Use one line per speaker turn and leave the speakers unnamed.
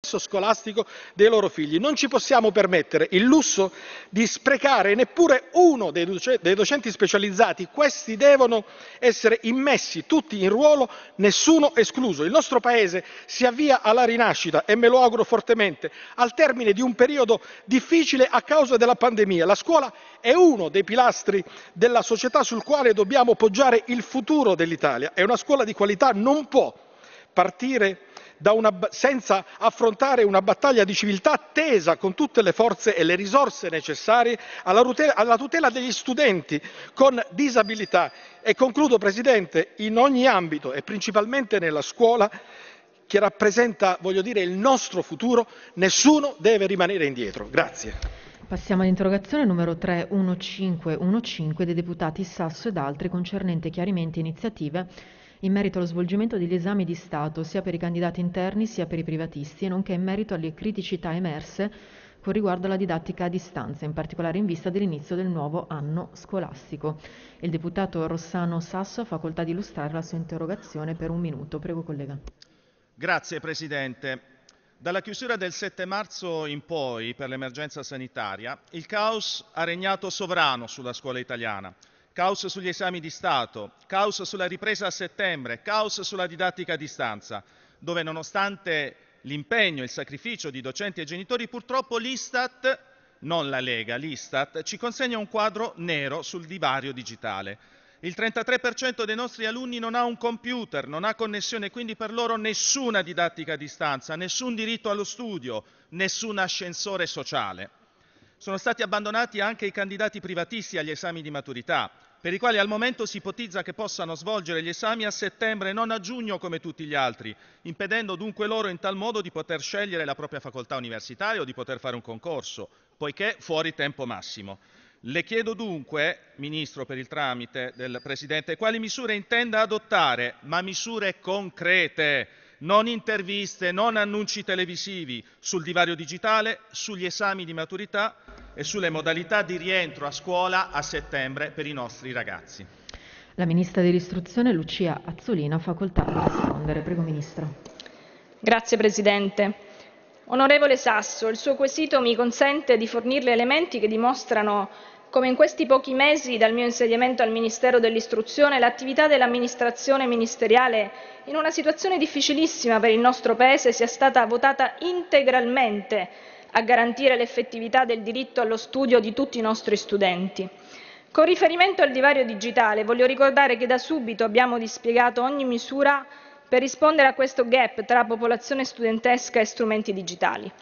scolastico dei loro figli. Non ci possiamo permettere il lusso di sprecare neppure uno dei, docenti specializzati. Questi devono essere immessi tutti in ruolo, nessuno escluso. Il nostro Paese si avvia alla rinascita e me lo auguro fortemente, al termine di un periodo difficile a causa della pandemia. La scuola è uno dei pilastri della società sul quale dobbiamo poggiare il futuro dell'Italia e una scuola di qualità non può partire una, senza affrontare una battaglia di civiltà tesa con tutte le forze e le risorse necessarie alla, rute, alla tutela degli studenti con disabilità. E concludo, Presidente, in ogni ambito e principalmente nella scuola, che rappresenta, voglio dire, il nostro futuro, nessuno deve rimanere indietro. Grazie.
Passiamo all'interrogazione numero 31515 dei deputati Sasso ed altri concernente chiarimenti e iniziative in merito allo svolgimento degli esami di Stato sia per i candidati interni sia per i privatisti, nonché in merito alle criticità emerse con riguardo alla didattica a distanza, in particolare in vista dell'inizio del nuovo anno scolastico. Il deputato Rossano Sasso ha facoltà di illustrare la sua interrogazione per un minuto. Prego, collega.
Grazie, Presidente. Dalla chiusura del 7 marzo in poi per l'emergenza sanitaria, il caos ha regnato sovrano sulla scuola italiana caos sugli esami di Stato, caos sulla ripresa a settembre, caos sulla didattica a distanza, dove nonostante l'impegno e il sacrificio di docenti e genitori, purtroppo l'Istat, non la Lega, l'Istat, ci consegna un quadro nero sul divario digitale. Il 33% dei nostri alunni non ha un computer, non ha connessione, quindi per loro nessuna didattica a distanza, nessun diritto allo studio, nessun ascensore sociale. Sono stati abbandonati anche i candidati privatisti agli esami di maturità per i quali al momento si ipotizza che possano svolgere gli esami a settembre e non a giugno come tutti gli altri, impedendo dunque loro in tal modo di poter scegliere la propria facoltà universitaria o di poter fare un concorso, poiché fuori tempo massimo. Le chiedo dunque, Ministro, per il tramite del Presidente, quali misure intenda adottare, ma misure concrete non interviste, non annunci televisivi sul divario digitale, sugli esami di maturità e sulle modalità di rientro a scuola a settembre per i nostri ragazzi.
La Ministra dell'Istruzione Lucia Azzolina ha facoltà di rispondere. Prego Ministro.
Grazie Presidente. Onorevole Sasso, il suo quesito mi consente di fornirle elementi che dimostrano come in questi pochi mesi dal mio insediamento al Ministero dell'Istruzione, l'attività dell'amministrazione ministeriale in una situazione difficilissima per il nostro Paese sia stata votata integralmente a garantire l'effettività del diritto allo studio di tutti i nostri studenti. Con riferimento al divario digitale voglio ricordare che da subito abbiamo dispiegato ogni misura per rispondere a questo gap tra popolazione studentesca e strumenti digitali.